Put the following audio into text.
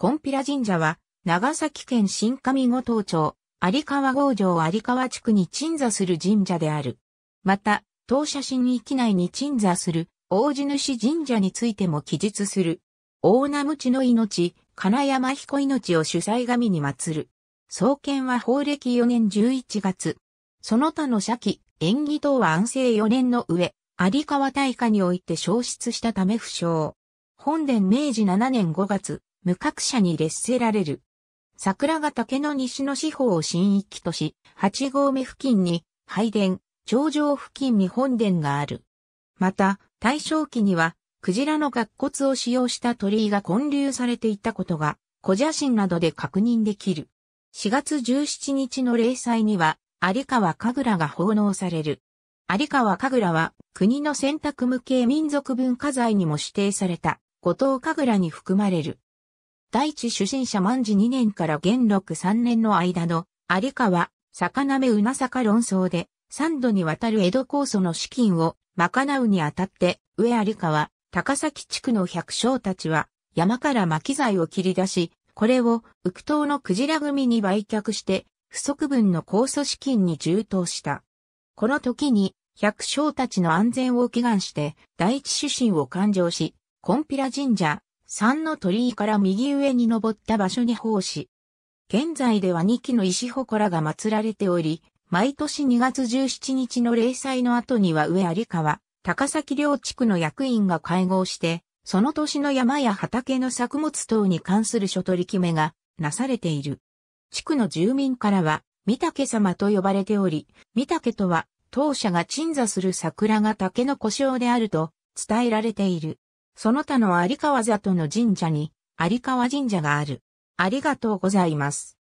コンピラ神社は、長崎県新上五島町、有川郷城有川地区に鎮座する神社である。また、当社新域内に鎮座する、大地主神社についても記述する。大名無知の命、金山彦命を主催神に祀る。創建は法暦4年11月。その他の社記、縁起等は安政4年の上、有川大火において消失したため不詳。本殿明治7年5月、無格者に列せられる。桜ヶ岳の西の四方を新域とし、八合目付近に拝殿、頂上付近に本殿がある。また、大正期には、クジラの学骨を使用した鳥居が混流されていたことが、古写真などで確認できる。4月17日の例祭には、有川神楽が奉納される。有川神楽は、国の選択無形民族文化財にも指定された、五島神楽に含まれる。第一主審者万事2年から元禄3年の間の有川、魚目うなさか論争で、3度にわたる江戸構想の資金を賄うにあたって、上有川、高崎地区の百姓たちは、山から巻き材を切り出し、これを、浮島のクジラ組に売却して、不足分の高祖資金に充当した。この時に、百姓たちの安全を祈願して、第一主審を勘定し、コンピラ神社、三の鳥居から右上に登った場所に奉仕。現在では2基の石祠が祀られており、毎年2月17日の例祭の後には上有川、高崎両地区の役員が会合して、その年の山や畑の作物等に関する所取り決めがなされている。地区の住民からは、三竹様と呼ばれており、三竹とは、当社が鎮座する桜が竹の故障であると伝えられている。その他の有川里の神社に、有川神社がある。ありがとうございます。